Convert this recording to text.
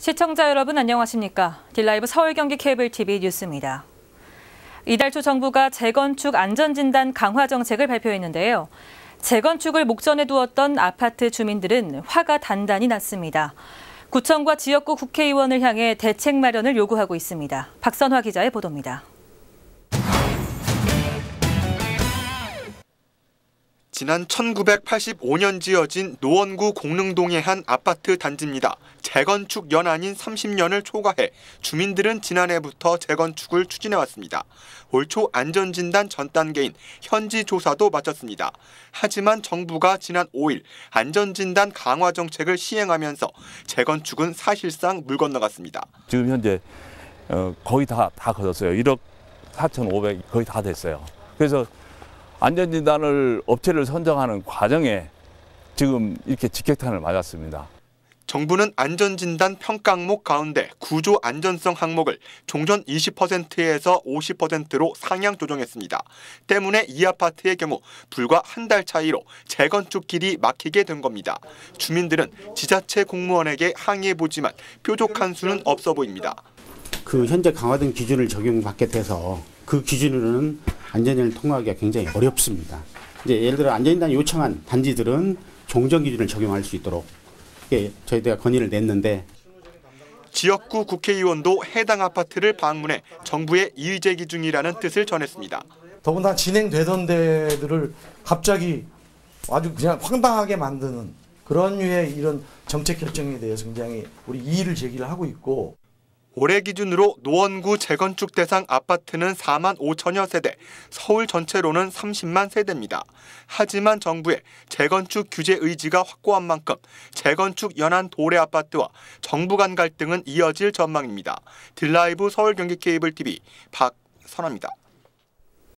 시청자 여러분 안녕하십니까? 딜라이브 서울 경기 케이블 TV 뉴스입니다. 이달 초 정부가 재건축 안전진단 강화 정책을 발표했는데요. 재건축을 목전에 두었던 아파트 주민들은 화가 단단히 났습니다. 구청과 지역구 국회의원을 향해 대책 마련을 요구하고 있습니다. 박선화 기자의 보도입니다. 지난 1985년 지어진 노원구 공릉동의 한 아파트 단지입니다. 재건축 연한인 30년을 초과해 주민들은 지난해부터 재건축을 추진해왔습니다. 올초 안전진단 전 단계인 현지 조사도 마쳤습니다. 하지만 정부가 지난 5일 안전진단 강화 정책을 시행하면서 재건축은 사실상 물 건너갔습니다. 지금 현재 어, 거의 다, 다 걷었어요. 1억 4,500 거의 다 됐어요. 그래서 안전진단을 업체를 선정하는 과정에 지금 이렇게 직격탄을 맞았습니다. 정부는 안전진단 평가 항목 가운데 구조 안전성 항목을 종전 20%에서 50%로 상향 조정했습니다. 때문에 이 아파트의 경우 불과 한 달 차이로 재건축 길이 막히게 된 겁니다. 주민들은 지자체 공무원에게 항의해보지만 뾰족한 수는 없어 보입니다. 그 현재 강화된 기준을 적용받게 돼서 그 기준으로는 안전인을 통과하기가 굉장히 어렵습니다. 이제 예를 들어 안전인단 요청한 단지들은 종전 기준을 적용할 수 있도록 저희가 건의를 냈는데 지역구 국회의원도 해당 아파트를 방문해 정부의 이의 제기 중이라는 뜻을 전했습니다. 더군다나 진행되던 데들을 갑자기 아주 그냥 황당하게 만드는 그런 류의 이런 정책 결정에 대해서 굉장히 우리 이의를 제기를 하고 있고 올해 기준으로 노원구 재건축 대상 아파트는 4만 5천여 세대, 서울 전체로는 30만 세대입니다. 하지만 정부의 재건축 규제 의지가 확고한 만큼 재건축 연한 도래 아파트와 정부 간 갈등은 이어질 전망입니다. 딜라이브 서울경기케이블TV 박선아입니다.